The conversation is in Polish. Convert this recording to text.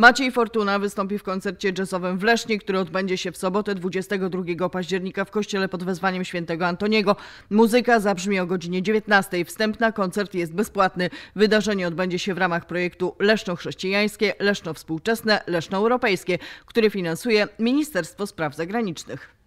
Maciej Fortuna wystąpi w koncercie jazzowym w Lesznie, który odbędzie się w sobotę 22 października w kościele pod wezwaniem świętego Antoniego. Muzyka zabrzmi o godzinie 19. Wstęp na koncert jest bezpłatny. Wydarzenie odbędzie się w ramach projektu Leszno Chrześcijańskie, Leszno Współczesne, Leszno Europejskie, który finansuje Ministerstwo Spraw Zagranicznych.